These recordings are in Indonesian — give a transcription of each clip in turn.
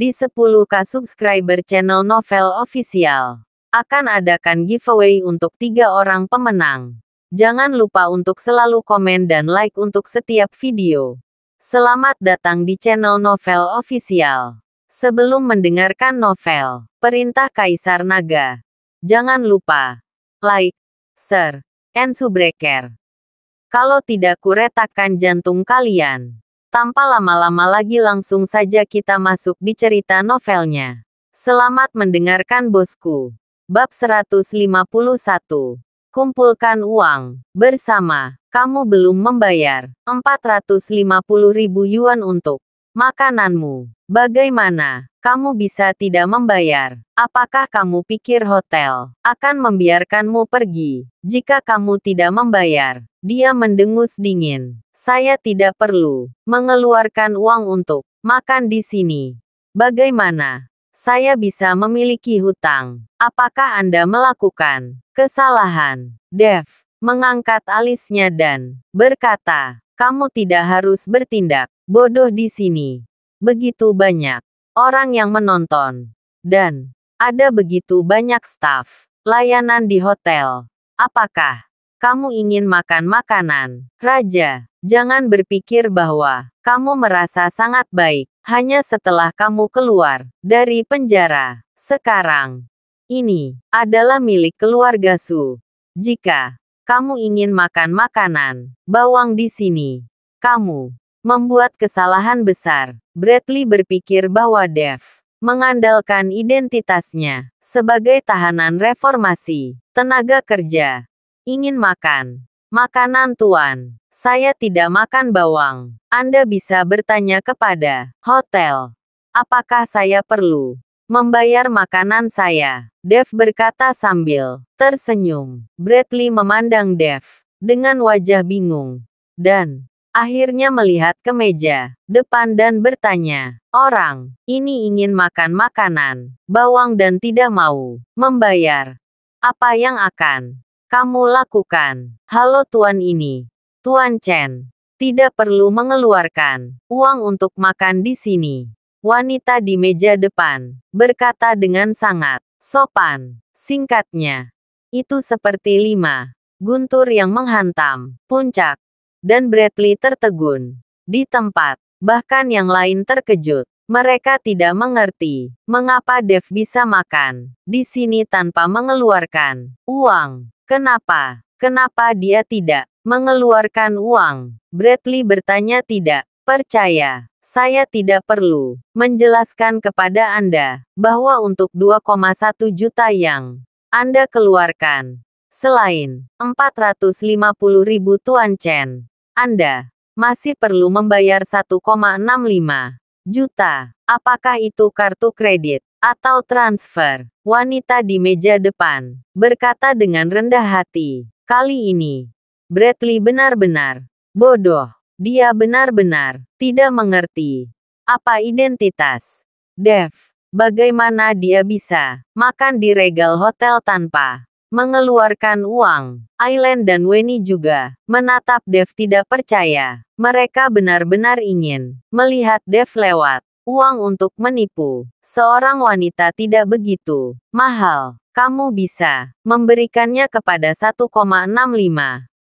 di 10k subscriber channel Novel Official. Akan adakan giveaway untuk tiga orang pemenang. Jangan lupa untuk selalu komen dan like untuk setiap video. Selamat datang di channel Novel Official. Sebelum mendengarkan novel, Perintah Kaisar Naga, jangan lupa like, share, and subscribe. Kalau tidak kuretakan jantung kalian. Tanpa lama-lama lagi langsung saja kita masuk di cerita novelnya. Selamat mendengarkan bosku. Bab 151. Kumpulkan uang. Bersama, kamu belum membayar 450 ribu yuan untuk Makananmu. Bagaimana? Kamu bisa tidak membayar. Apakah kamu pikir hotel akan membiarkanmu pergi? Jika kamu tidak membayar, dia mendengus dingin. Saya tidak perlu mengeluarkan uang untuk makan di sini. Bagaimana? Saya bisa memiliki hutang. Apakah Anda melakukan kesalahan? Dev mengangkat alisnya dan berkata, "Kamu tidak harus bertindak Bodoh di sini. Begitu banyak orang yang menonton. Dan ada begitu banyak staf. Layanan di hotel. Apakah kamu ingin makan makanan? Raja, jangan berpikir bahwa kamu merasa sangat baik hanya setelah kamu keluar dari penjara. Sekarang, ini adalah milik keluarga Su. Jika kamu ingin makan makanan, bawang di sini. Kamu membuat kesalahan besar. Bradley berpikir bahwa Dev mengandalkan identitasnya sebagai tahanan reformasi, tenaga kerja, ingin makan, makanan tuan. Saya tidak makan bawang. Anda bisa bertanya kepada hotel, apakah saya perlu membayar makanan saya? Dev berkata sambil tersenyum. Bradley memandang Dev dengan wajah bingung dan Akhirnya melihat ke meja depan dan bertanya, "Orang ini ingin makan makanan bawang dan tidak mau membayar. Apa yang akan kamu lakukan?" "Halo, Tuan ini, Tuan Chen, tidak perlu mengeluarkan uang untuk makan di sini." Wanita di meja depan berkata dengan sangat sopan, singkatnya, "Itu seperti lima guntur yang menghantam puncak dan Bradley tertegun. Di tempat. Bahkan yang lain terkejut. Mereka tidak mengerti mengapa Dev bisa makan di sini tanpa mengeluarkan uang. Kenapa? Kenapa dia tidak mengeluarkan uang? Bradley bertanya tidak percaya. Saya tidak perlu menjelaskan kepada Anda bahwa untuk 2,1 juta yang Anda keluarkan, selain 450 ribu Tuan Chen, anda masih perlu membayar 1,65 juta. Apakah itu kartu kredit atau transfer? Wanita di meja depan berkata dengan rendah hati, "Kali ini, Bradley benar-benar bodoh. Dia benar-benar tidak mengerti apa identitas Dev. Bagaimana dia bisa makan di regal hotel tanpa mengeluarkan uang. Island dan Weni juga menatap Dev tidak percaya. Mereka benar-benar ingin melihat Dev lewat uang untuk menipu. Seorang wanita tidak begitu mahal. Kamu bisa memberikannya kepada 1,65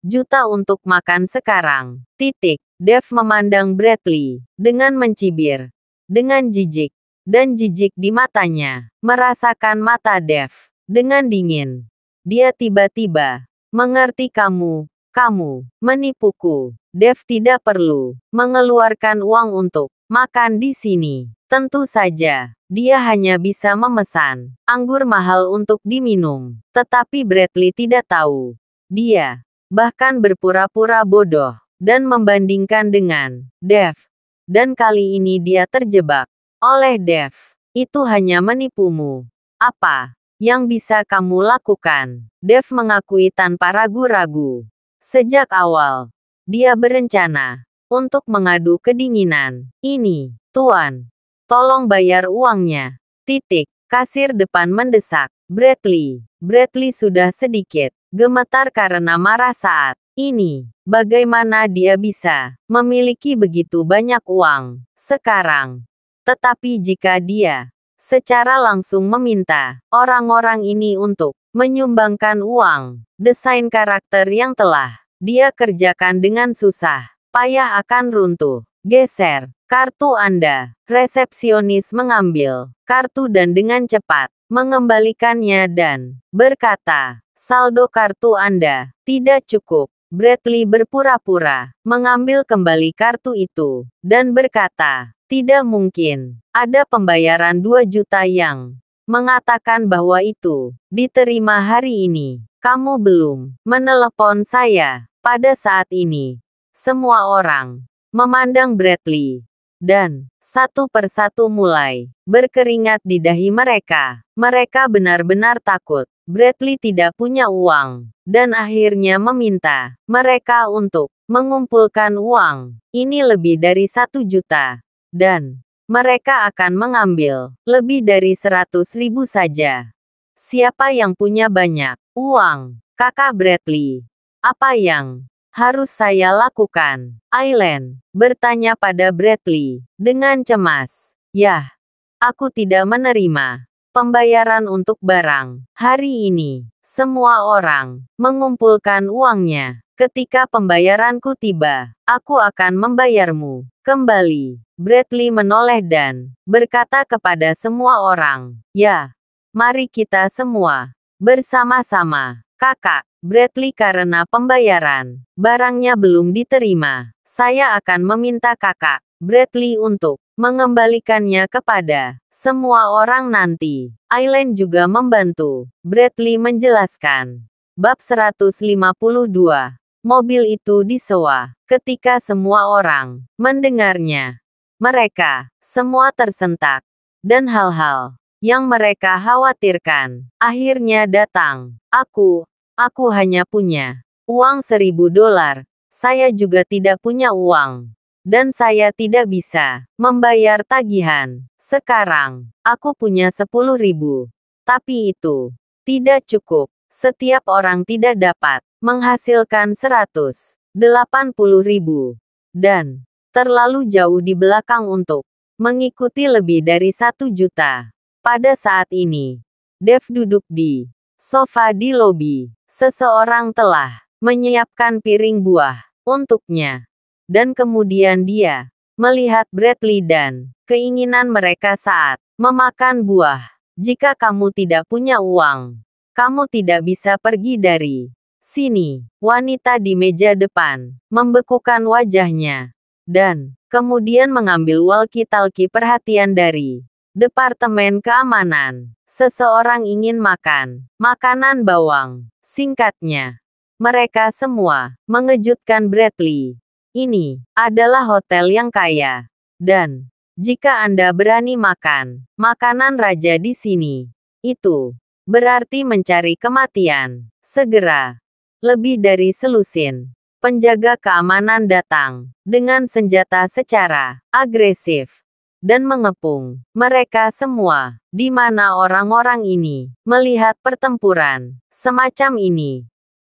juta untuk makan sekarang. Titik. Dev memandang Bradley dengan mencibir, dengan jijik, dan jijik di matanya. Merasakan mata Dev dengan dingin. Dia tiba-tiba mengerti kamu. Kamu menipuku. Dev tidak perlu mengeluarkan uang untuk makan di sini. Tentu saja, dia hanya bisa memesan anggur mahal untuk diminum. Tetapi Bradley tidak tahu. Dia bahkan berpura-pura bodoh dan membandingkan dengan Dev. Dan kali ini dia terjebak oleh Dev. Itu hanya menipumu. Apa yang bisa kamu lakukan. Dev mengakui tanpa ragu-ragu. Sejak awal, dia berencana untuk mengadu kedinginan. Ini, Tuan. Tolong bayar uangnya. Titik. Kasir depan mendesak. Bradley. Bradley sudah sedikit gemetar karena marah saat ini. Bagaimana dia bisa memiliki begitu banyak uang sekarang? Tetapi jika dia secara langsung meminta orang-orang ini untuk menyumbangkan uang. Desain karakter yang telah dia kerjakan dengan susah payah akan runtuh. Geser kartu Anda. Resepsionis mengambil kartu dan dengan cepat mengembalikannya dan berkata, "Saldo kartu Anda tidak cukup." Bradley berpura-pura mengambil kembali kartu itu dan berkata, tidak mungkin. Ada pembayaran 2 juta yang mengatakan bahwa itu diterima hari ini. Kamu belum menelepon saya pada saat ini. Semua orang memandang Bradley dan satu persatu mulai berkeringat di dahi mereka. Mereka benar-benar takut. Bradley tidak punya uang dan akhirnya meminta mereka untuk mengumpulkan uang. Ini lebih dari satu juta dan mereka akan mengambil lebih dari seratus ribu saja. Siapa yang punya banyak uang? Kakak Bradley. Apa yang harus saya lakukan? Island bertanya pada Bradley dengan cemas. Yah, aku tidak menerima pembayaran untuk barang hari ini. Semua orang mengumpulkan uangnya Ketika pembayaranku tiba, aku akan membayarmu kembali. Bradley menoleh dan berkata kepada semua orang, "Ya, mari kita semua bersama-sama, kakak." Bradley karena pembayaran barangnya belum diterima. Saya akan meminta kakak Bradley untuk mengembalikannya kepada semua orang nanti. Island juga membantu Bradley menjelaskan. Bab 152 Mobil itu disewa. Ketika semua orang mendengarnya, mereka semua tersentak. Dan hal-hal yang mereka khawatirkan akhirnya datang. Aku, aku hanya punya uang seribu dolar. Saya juga tidak punya uang. Dan saya tidak bisa membayar tagihan. Sekarang, aku punya sepuluh ribu. Tapi itu tidak cukup. Setiap orang tidak dapat menghasilkan 180 ribu. Dan terlalu jauh di belakang untuk mengikuti lebih dari satu juta. Pada saat ini, Dev duduk di sofa di lobi. Seseorang telah menyiapkan piring buah untuknya. Dan kemudian dia melihat Bradley dan keinginan mereka saat memakan buah. Jika kamu tidak punya uang, kamu tidak bisa pergi dari sini. Wanita di meja depan membekukan wajahnya dan kemudian mengambil walkie-talkie perhatian dari Departemen Keamanan. Seseorang ingin makan makanan bawang. Singkatnya, mereka semua mengejutkan Bradley. Ini adalah hotel yang kaya dan jika Anda berani makan makanan raja di sini, itu berarti mencari kematian. Segera, lebih dari selusin, penjaga keamanan datang dengan senjata secara agresif dan mengepung mereka semua, di mana orang-orang ini melihat pertempuran semacam ini.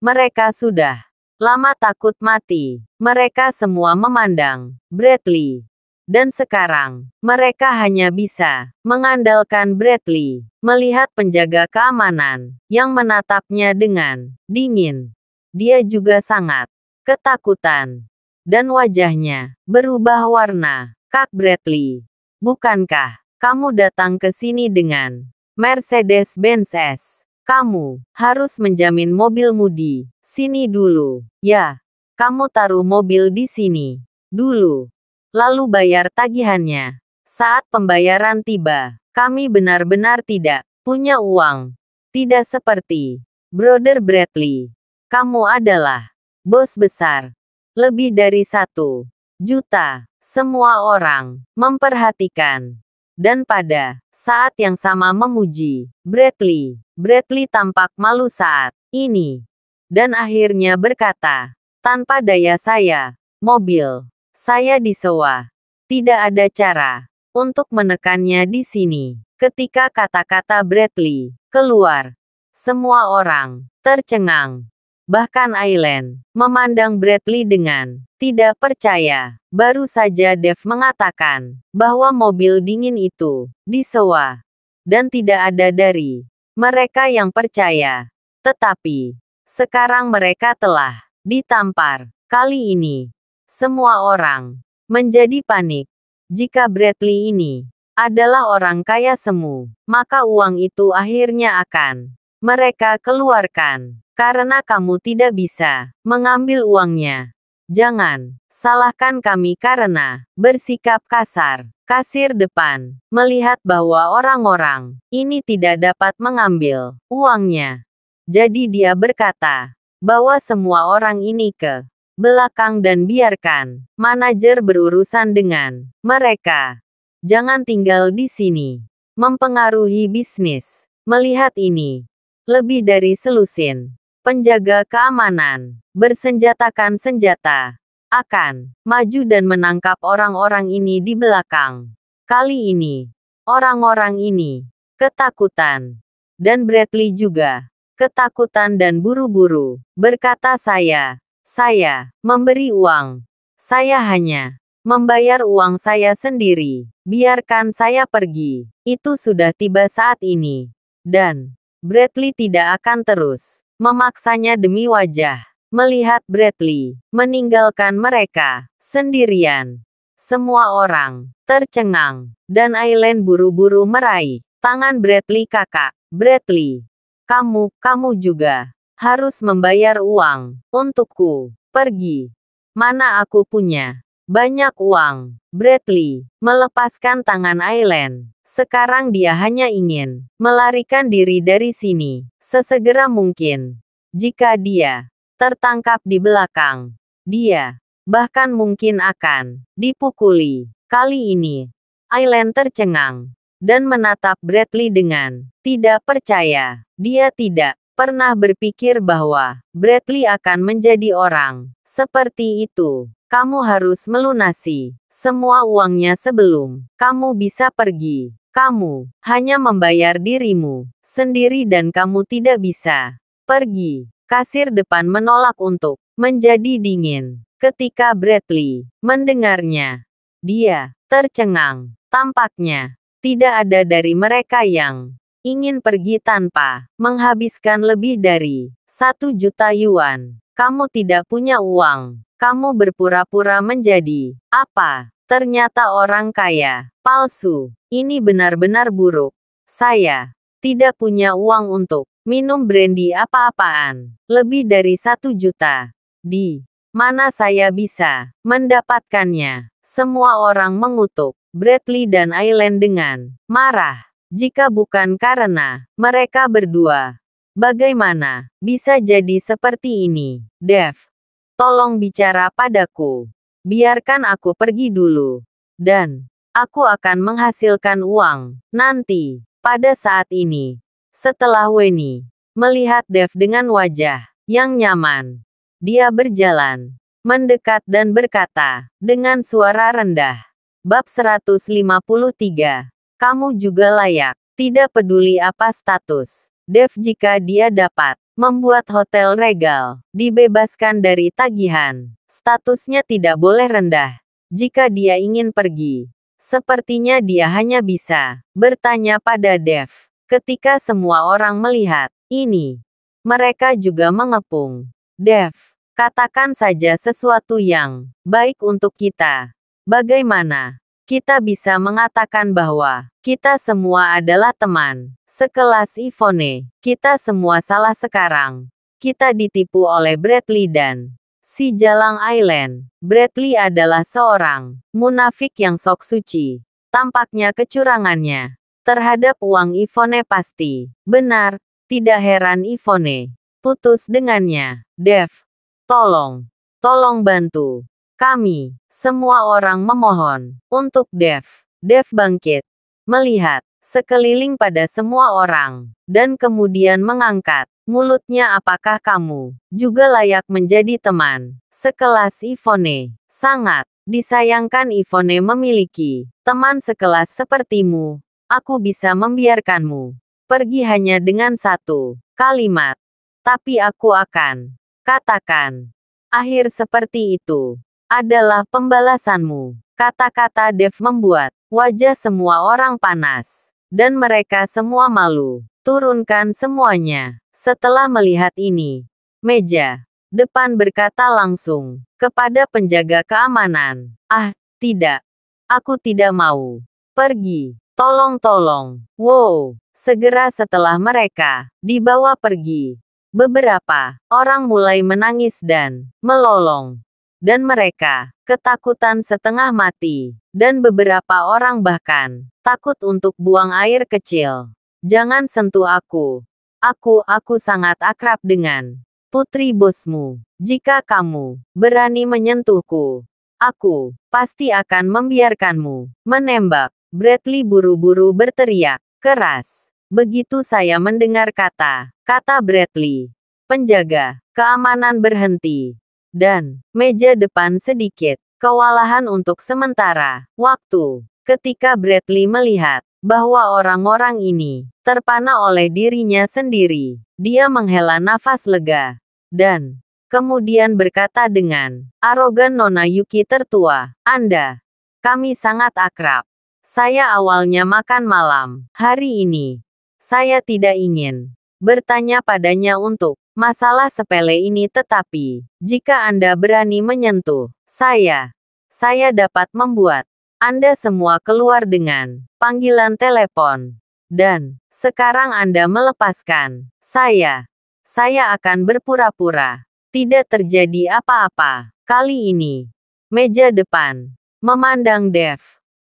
Mereka sudah lama takut mati. Mereka semua memandang Bradley dan sekarang, mereka hanya bisa mengandalkan Bradley melihat penjaga keamanan yang menatapnya dengan dingin. Dia juga sangat ketakutan dan wajahnya berubah warna. Kak Bradley, bukankah kamu datang ke sini dengan Mercedes-Benz S? Kamu harus menjamin mobilmu di sini dulu. Ya, kamu taruh mobil di sini dulu lalu bayar tagihannya. Saat pembayaran tiba, kami benar-benar tidak punya uang. Tidak seperti Brother Bradley. Kamu adalah bos besar. Lebih dari satu juta. Semua orang memperhatikan. Dan pada saat yang sama memuji Bradley. Bradley tampak malu saat ini. Dan akhirnya berkata, tanpa daya saya, mobil saya disewa. Tidak ada cara untuk menekannya di sini. Ketika kata-kata Bradley keluar, semua orang tercengang. Bahkan Island memandang Bradley dengan tidak percaya. Baru saja Dev mengatakan bahwa mobil dingin itu disewa dan tidak ada dari mereka yang percaya. Tetapi sekarang mereka telah ditampar. Kali ini semua orang menjadi panik. Jika Bradley ini adalah orang kaya semu, maka uang itu akhirnya akan mereka keluarkan karena kamu tidak bisa mengambil uangnya. Jangan salahkan kami karena bersikap kasar. Kasir depan melihat bahwa orang-orang ini tidak dapat mengambil uangnya. Jadi dia berkata bahwa semua orang ini ke belakang dan biarkan manajer berurusan dengan mereka. Jangan tinggal di sini. Mempengaruhi bisnis. Melihat ini. Lebih dari selusin. Penjaga keamanan. Bersenjatakan senjata. Akan maju dan menangkap orang-orang ini di belakang. Kali ini. Orang-orang ini. Ketakutan. Dan Bradley juga. Ketakutan dan buru-buru. Berkata saya saya memberi uang. Saya hanya membayar uang saya sendiri. Biarkan saya pergi. Itu sudah tiba saat ini. Dan Bradley tidak akan terus memaksanya demi wajah. Melihat Bradley meninggalkan mereka sendirian. Semua orang tercengang dan Aileen buru-buru meraih tangan Bradley kakak. Bradley, kamu, kamu juga harus membayar uang untukku pergi. Mana aku punya banyak uang. Bradley melepaskan tangan Island. Sekarang dia hanya ingin melarikan diri dari sini sesegera mungkin. Jika dia tertangkap di belakang, dia bahkan mungkin akan dipukuli. Kali ini, Island tercengang dan menatap Bradley dengan tidak percaya. Dia tidak pernah berpikir bahwa Bradley akan menjadi orang seperti itu. Kamu harus melunasi semua uangnya sebelum kamu bisa pergi. Kamu hanya membayar dirimu sendiri, dan kamu tidak bisa pergi. Kasir depan menolak untuk menjadi dingin ketika Bradley mendengarnya. Dia tercengang, tampaknya tidak ada dari mereka yang ingin pergi tanpa menghabiskan lebih dari satu juta yuan. Kamu tidak punya uang. Kamu berpura-pura menjadi apa? Ternyata orang kaya. Palsu. Ini benar-benar buruk. Saya tidak punya uang untuk minum brandy apa-apaan. Lebih dari satu juta. Di mana saya bisa mendapatkannya? Semua orang mengutuk Bradley dan Aileen dengan marah. Jika bukan karena mereka berdua, bagaimana bisa jadi seperti ini? Dev, tolong bicara padaku. Biarkan aku pergi dulu. Dan, aku akan menghasilkan uang. Nanti, pada saat ini, setelah Weni melihat Dev dengan wajah yang nyaman, dia berjalan, mendekat dan berkata dengan suara rendah. Bab 153 kamu juga layak. Tidak peduli apa status. Dev jika dia dapat membuat hotel regal, dibebaskan dari tagihan. Statusnya tidak boleh rendah. Jika dia ingin pergi, sepertinya dia hanya bisa bertanya pada Dev. Ketika semua orang melihat ini, mereka juga mengepung. Dev, katakan saja sesuatu yang baik untuk kita. Bagaimana? kita bisa mengatakan bahwa kita semua adalah teman. Sekelas Ivone, kita semua salah sekarang. Kita ditipu oleh Bradley dan si Jalang Island. Bradley adalah seorang munafik yang sok suci. Tampaknya kecurangannya terhadap uang Ivone pasti benar. Tidak heran Ivone putus dengannya. Dev, tolong, tolong bantu. Kami, semua orang memohon, untuk Dev. Dev bangkit, melihat, sekeliling pada semua orang, dan kemudian mengangkat mulutnya apakah kamu juga layak menjadi teman sekelas Ivone? Sangat disayangkan Ivone memiliki teman sekelas sepertimu. Aku bisa membiarkanmu pergi hanya dengan satu kalimat, tapi aku akan katakan akhir seperti itu adalah pembalasanmu. Kata-kata Dev membuat wajah semua orang panas. Dan mereka semua malu. Turunkan semuanya. Setelah melihat ini, meja depan berkata langsung kepada penjaga keamanan. Ah, tidak. Aku tidak mau. Pergi. Tolong, tolong. Wow. Segera setelah mereka dibawa pergi, beberapa orang mulai menangis dan melolong dan mereka ketakutan setengah mati, dan beberapa orang bahkan takut untuk buang air kecil. Jangan sentuh aku. Aku, aku sangat akrab dengan putri bosmu. Jika kamu berani menyentuhku, aku pasti akan membiarkanmu menembak. Bradley buru-buru berteriak keras. Begitu saya mendengar kata, kata Bradley, penjaga keamanan berhenti dan meja depan sedikit kewalahan untuk sementara waktu. Ketika Bradley melihat bahwa orang-orang ini terpana oleh dirinya sendiri, dia menghela nafas lega dan kemudian berkata dengan arogan Nona Yuki tertua, "Anda, kami sangat akrab. Saya awalnya makan malam hari ini. Saya tidak ingin bertanya padanya untuk masalah sepele ini tetapi, jika Anda berani menyentuh saya, saya dapat membuat Anda semua keluar dengan panggilan telepon. Dan, sekarang Anda melepaskan saya. Saya akan berpura-pura. Tidak terjadi apa-apa. Kali ini, meja depan memandang Dev.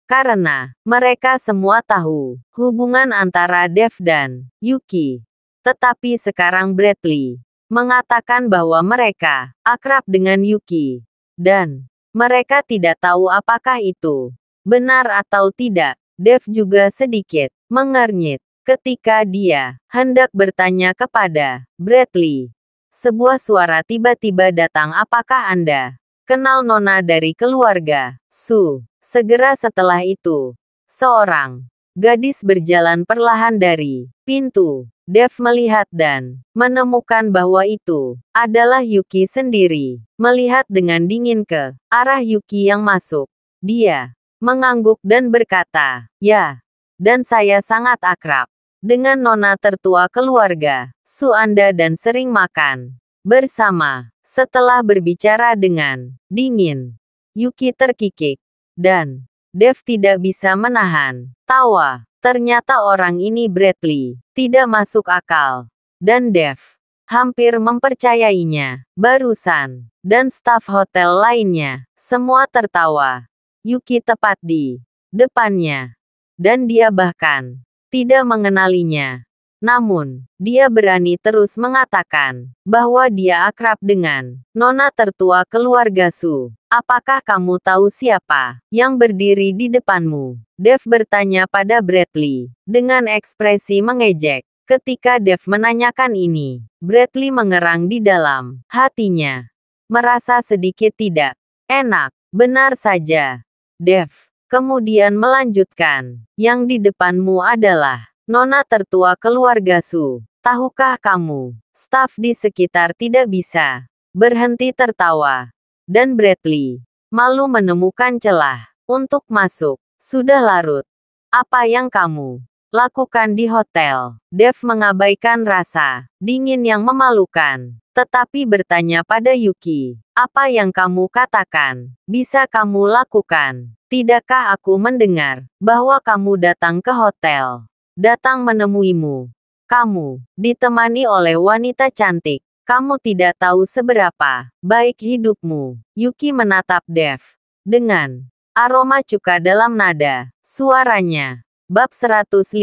Karena mereka semua tahu hubungan antara Dev dan Yuki tetapi sekarang Bradley mengatakan bahwa mereka akrab dengan Yuki. Dan mereka tidak tahu apakah itu benar atau tidak. Dev juga sedikit mengernyit ketika dia hendak bertanya kepada Bradley. Sebuah suara tiba-tiba datang apakah Anda kenal Nona dari keluarga Su. Segera setelah itu, seorang gadis berjalan perlahan dari pintu Dev melihat dan menemukan bahwa itu adalah Yuki sendiri. Melihat dengan dingin ke arah Yuki yang masuk, dia mengangguk dan berkata, "Ya, dan saya sangat akrab dengan nona tertua keluarga, Suanda dan sering makan bersama." Setelah berbicara dengan dingin, Yuki terkikik dan Dev tidak bisa menahan tawa. Ternyata orang ini Bradley. Tidak masuk akal. Dan Dev. Hampir mempercayainya. Barusan. Dan staf hotel lainnya. Semua tertawa. Yuki tepat di depannya. Dan dia bahkan tidak mengenalinya. Namun, dia berani terus mengatakan bahwa dia akrab dengan nona tertua keluarga Su. Apakah kamu tahu siapa yang berdiri di depanmu? Dev bertanya pada Bradley dengan ekspresi mengejek. Ketika Dev menanyakan ini, Bradley mengerang di dalam hatinya. Merasa sedikit tidak enak. Benar saja. Dev kemudian melanjutkan, yang di depanmu adalah Nona tertua keluarga Su. Tahukah kamu? Staf di sekitar tidak bisa berhenti tertawa. Dan Bradley malu menemukan celah untuk masuk. Sudah larut. Apa yang kamu lakukan di hotel? Dev mengabaikan rasa dingin yang memalukan, tetapi bertanya pada Yuki, "Apa yang kamu katakan? Bisa kamu lakukan? Tidakkah aku mendengar bahwa kamu datang ke hotel datang menemuimu. Kamu ditemani oleh wanita cantik. Kamu tidak tahu seberapa baik hidupmu. Yuki menatap Dev dengan aroma cuka dalam nada suaranya. Bab 154.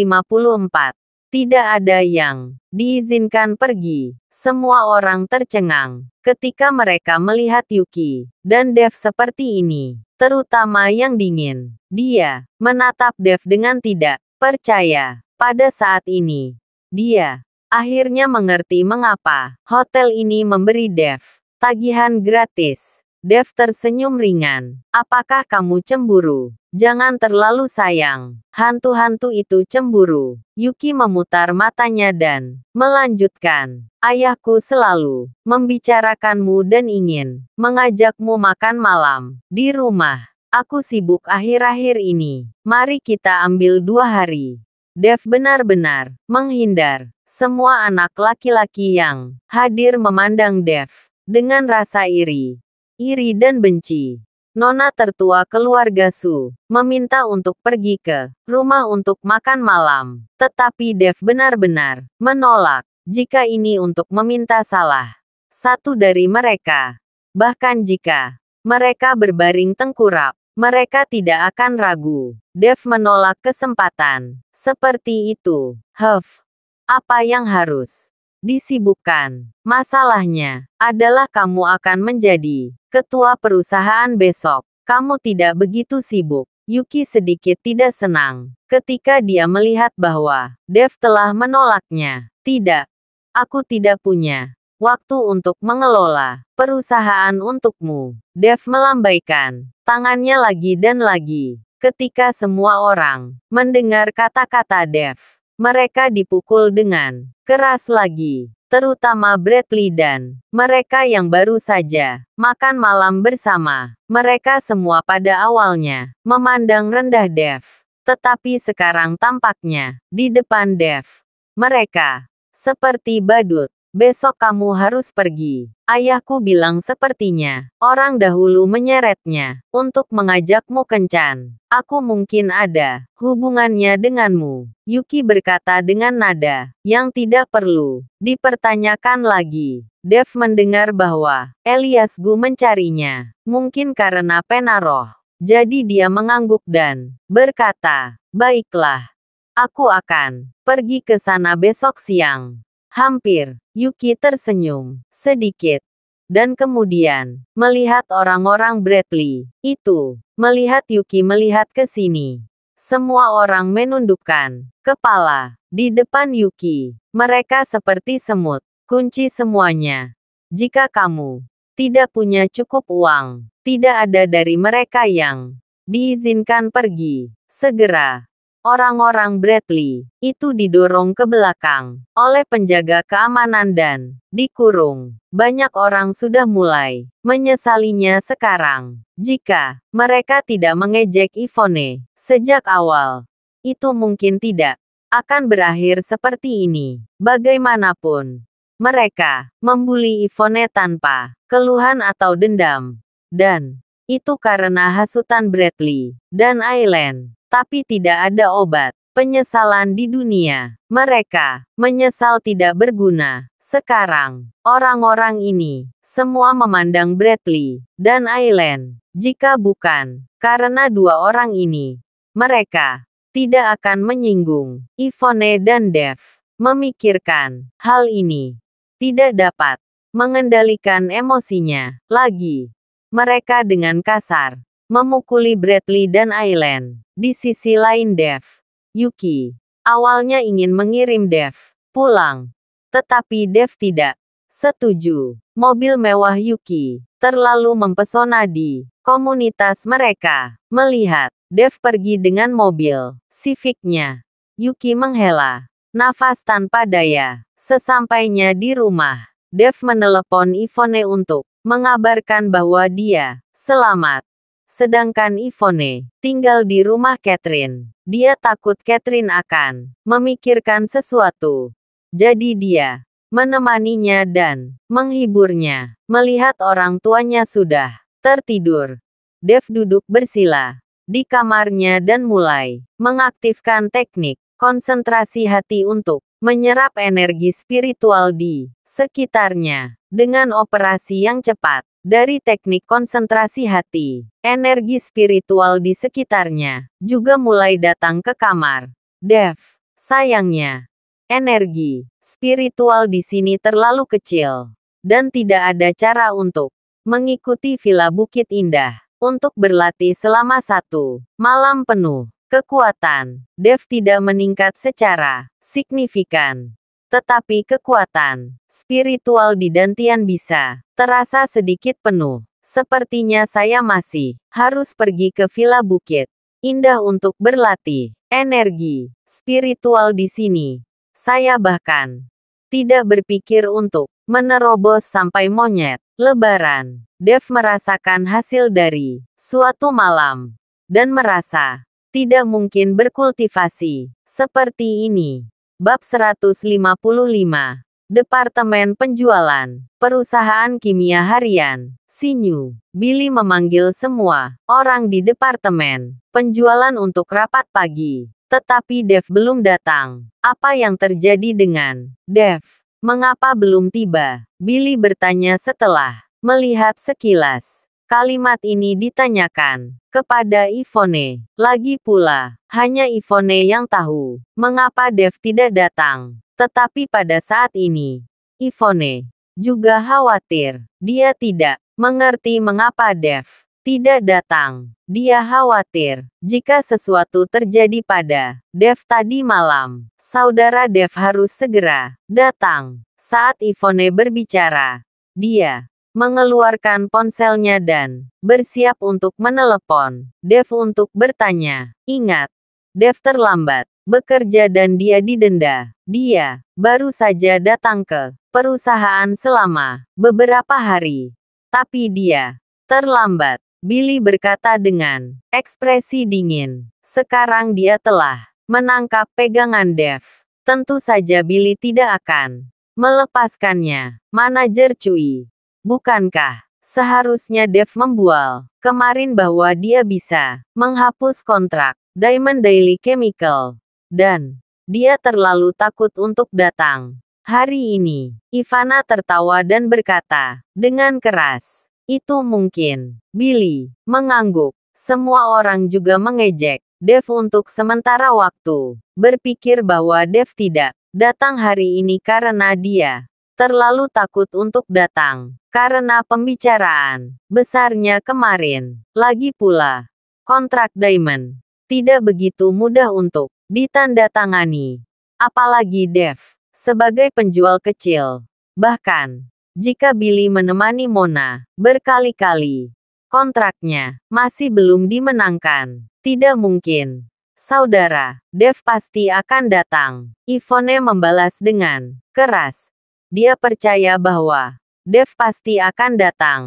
Tidak ada yang diizinkan pergi. Semua orang tercengang ketika mereka melihat Yuki dan Dev seperti ini, terutama yang dingin. Dia menatap Dev dengan tidak percaya. Pada saat ini, dia akhirnya mengerti mengapa hotel ini memberi Dev tagihan gratis. Dev tersenyum ringan. Apakah kamu cemburu? Jangan terlalu sayang. Hantu-hantu itu cemburu. Yuki memutar matanya dan melanjutkan. Ayahku selalu membicarakanmu dan ingin mengajakmu makan malam di rumah. Aku sibuk akhir-akhir ini. Mari kita ambil dua hari Dev benar-benar menghindar. Semua anak laki-laki yang hadir memandang Dev dengan rasa iri, iri dan benci. Nona tertua keluarga Su meminta untuk pergi ke rumah untuk makan malam, tetapi Dev benar-benar menolak jika ini untuk meminta salah satu dari mereka. Bahkan jika mereka berbaring tengkurap, mereka tidak akan ragu. Dev menolak kesempatan. Seperti itu. Huff. Apa yang harus disibukkan? Masalahnya adalah kamu akan menjadi ketua perusahaan besok. Kamu tidak begitu sibuk. Yuki sedikit tidak senang ketika dia melihat bahwa Dev telah menolaknya. Tidak, aku tidak punya Waktu untuk mengelola perusahaan untukmu. Dev melambaikan tangannya lagi dan lagi. Ketika semua orang mendengar kata-kata Dev, mereka dipukul dengan keras lagi, terutama Bradley dan mereka yang baru saja makan malam bersama. Mereka semua pada awalnya memandang rendah Dev, tetapi sekarang tampaknya di depan Dev, mereka seperti badut. Besok kamu harus pergi. Ayahku bilang sepertinya, orang dahulu menyeretnya, untuk mengajakmu kencan. Aku mungkin ada, hubungannya denganmu. Yuki berkata dengan nada, yang tidak perlu, dipertanyakan lagi. Dev mendengar bahwa, Elias Gu mencarinya, mungkin karena penaroh. Jadi dia mengangguk dan, berkata, baiklah. Aku akan, pergi ke sana besok siang. Hampir, Yuki tersenyum, sedikit. Dan kemudian, melihat orang-orang Bradley, itu, melihat Yuki melihat ke sini. Semua orang menundukkan kepala di depan Yuki. Mereka seperti semut, kunci semuanya. Jika kamu tidak punya cukup uang, tidak ada dari mereka yang diizinkan pergi. Segera, orang-orang Bradley itu didorong ke belakang oleh penjaga keamanan dan dikurung. Banyak orang sudah mulai menyesalinya sekarang. Jika mereka tidak mengejek Ivone sejak awal, itu mungkin tidak akan berakhir seperti ini. Bagaimanapun, mereka membuli Ivone tanpa keluhan atau dendam. Dan itu karena hasutan Bradley dan Island tapi tidak ada obat. Penyesalan di dunia, mereka menyesal tidak berguna. Sekarang, orang-orang ini semua memandang Bradley dan Aileen. Jika bukan karena dua orang ini, mereka tidak akan menyinggung Ivone dan Dev. Memikirkan hal ini tidak dapat mengendalikan emosinya lagi. Mereka dengan kasar memukuli Bradley dan Island. Di sisi lain Dev, Yuki, awalnya ingin mengirim Dev pulang. Tetapi Dev tidak setuju. Mobil mewah Yuki terlalu mempesona di komunitas mereka. Melihat Dev pergi dengan mobil sifiknya, Yuki menghela nafas tanpa daya. Sesampainya di rumah, Dev menelepon Ivone untuk mengabarkan bahwa dia selamat. Sedangkan Ivone tinggal di rumah Catherine. Dia takut Catherine akan memikirkan sesuatu. Jadi dia menemaninya dan menghiburnya. Melihat orang tuanya sudah tertidur, Dev duduk bersila di kamarnya dan mulai mengaktifkan teknik konsentrasi hati untuk menyerap energi spiritual di sekitarnya dengan operasi yang cepat dari teknik konsentrasi hati. Energi spiritual di sekitarnya juga mulai datang ke kamar. Dev, sayangnya, energi spiritual di sini terlalu kecil dan tidak ada cara untuk mengikuti Villa Bukit Indah untuk berlatih selama satu malam penuh. Kekuatan Dev tidak meningkat secara signifikan, tetapi kekuatan spiritual di Dantian bisa terasa sedikit penuh. Sepertinya saya masih harus pergi ke Villa Bukit. Indah untuk berlatih energi spiritual di sini. Saya bahkan tidak berpikir untuk menerobos sampai monyet lebaran. Dev merasakan hasil dari suatu malam dan merasa tidak mungkin berkultivasi seperti ini. Bab 155 Departemen Penjualan Perusahaan Kimia Harian Sinyu Billy memanggil semua orang di departemen penjualan untuk rapat pagi. Tetapi Dev belum datang. Apa yang terjadi dengan Dev? Mengapa belum tiba? Billy bertanya setelah melihat sekilas. Kalimat ini ditanyakan kepada Ivone. Lagi pula, hanya Ivone yang tahu mengapa Dev tidak datang. Tetapi pada saat ini, Ivone juga khawatir. Dia tidak mengerti mengapa Dev tidak datang. Dia khawatir jika sesuatu terjadi pada Dev tadi malam. Saudara Dev harus segera datang. Saat Ivone berbicara, dia mengeluarkan ponselnya dan bersiap untuk menelepon. Dev untuk bertanya. Ingat, Dev terlambat bekerja dan dia didenda. Dia baru saja datang ke perusahaan selama beberapa hari. Tapi dia terlambat. Billy berkata dengan ekspresi dingin. Sekarang dia telah menangkap pegangan Dev. Tentu saja Billy tidak akan melepaskannya. Manajer Cui Bukankah seharusnya Dev membual kemarin bahwa dia bisa menghapus kontrak Diamond Daily Chemical dan dia terlalu takut untuk datang hari ini? Ivana tertawa dan berkata dengan keras, "Itu mungkin." Billy mengangguk. Semua orang juga mengejek Dev untuk sementara waktu, berpikir bahwa Dev tidak datang hari ini karena dia terlalu takut untuk datang karena pembicaraan besarnya kemarin. Lagi pula, kontrak Diamond tidak begitu mudah untuk ditandatangani, apalagi Dev sebagai penjual kecil. Bahkan, jika Billy menemani Mona berkali-kali, kontraknya masih belum dimenangkan. Tidak mungkin. Saudara, Dev pasti akan datang. Ivone membalas dengan keras, dia percaya bahwa Dev pasti akan datang.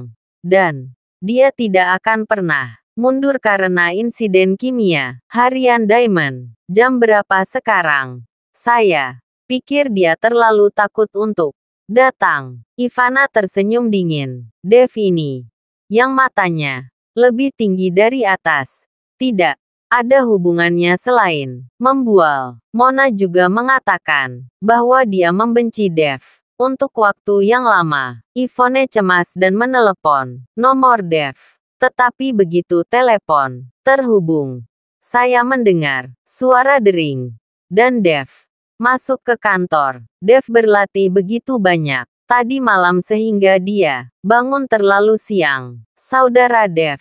Dan dia tidak akan pernah mundur karena insiden kimia. Harian Diamond, jam berapa sekarang? Saya pikir dia terlalu takut untuk datang. Ivana tersenyum dingin. Dev ini, yang matanya lebih tinggi dari atas. Tidak ada hubungannya selain membual. Mona juga mengatakan bahwa dia membenci Dev. Untuk waktu yang lama, Ivone cemas dan menelepon nomor Dev. Tetapi begitu telepon terhubung, saya mendengar suara dering dan Dev masuk ke kantor. Dev berlatih begitu banyak tadi malam sehingga dia bangun terlalu siang. Saudara Dev,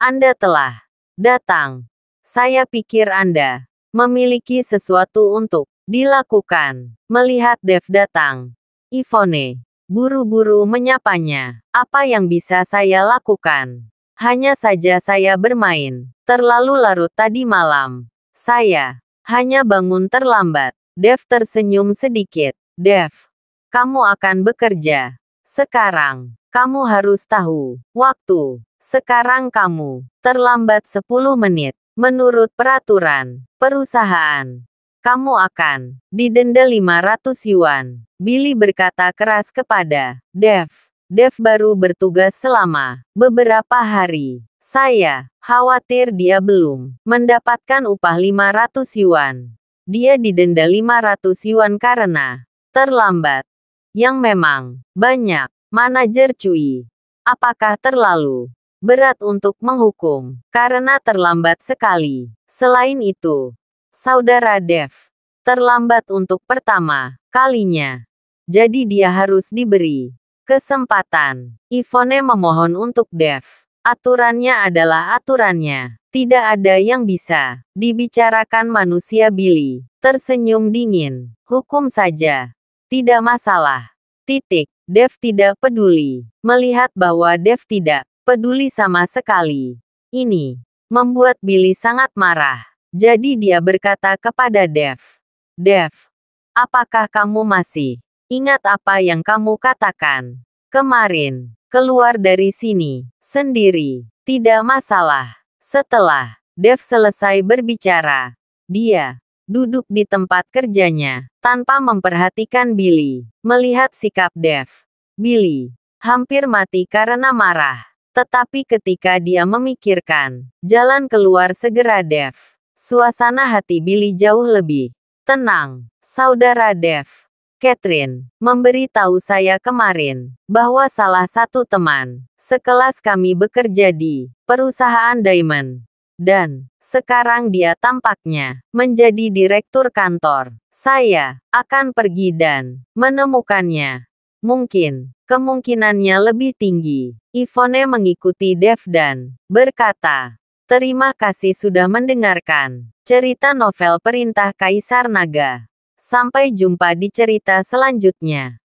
Anda telah datang. Saya pikir Anda memiliki sesuatu untuk dilakukan. Melihat Dev datang, Ivone buru-buru menyapanya. Apa yang bisa saya lakukan? Hanya saja saya bermain. Terlalu larut tadi malam. Saya hanya bangun terlambat. Dev tersenyum sedikit. Dev, kamu akan bekerja. Sekarang, kamu harus tahu. Waktu. Sekarang kamu terlambat 10 menit. Menurut peraturan perusahaan, kamu akan didenda 500 yuan. Billy berkata keras kepada Dev. Dev baru bertugas selama beberapa hari. Saya khawatir dia belum mendapatkan upah 500 yuan. Dia didenda 500 yuan karena terlambat. Yang memang banyak. Manajer Cui. Apakah terlalu berat untuk menghukum karena terlambat sekali? Selain itu, Saudara Dev. Terlambat untuk pertama kalinya. Jadi dia harus diberi kesempatan. Ivone memohon untuk Dev. Aturannya adalah aturannya. Tidak ada yang bisa dibicarakan manusia Billy. Tersenyum dingin. Hukum saja. Tidak masalah. Titik. Dev tidak peduli. Melihat bahwa Dev tidak peduli sama sekali. Ini membuat Billy sangat marah. Jadi dia berkata kepada Dev, Dev, apakah kamu masih ingat apa yang kamu katakan kemarin? Keluar dari sini sendiri, tidak masalah. Setelah Dev selesai berbicara, dia duduk di tempat kerjanya tanpa memperhatikan Billy. Melihat sikap Dev, Billy hampir mati karena marah. Tetapi ketika dia memikirkan jalan keluar segera Dev Suasana hati Billy jauh lebih tenang. Saudara Dev, Catherine, memberitahu saya kemarin bahwa salah satu teman sekelas kami bekerja di perusahaan Diamond. Dan sekarang dia tampaknya menjadi direktur kantor. Saya akan pergi dan menemukannya. Mungkin kemungkinannya lebih tinggi. Ivone mengikuti Dev dan berkata, Terima kasih sudah mendengarkan cerita novel Perintah Kaisar Naga. Sampai jumpa di cerita selanjutnya.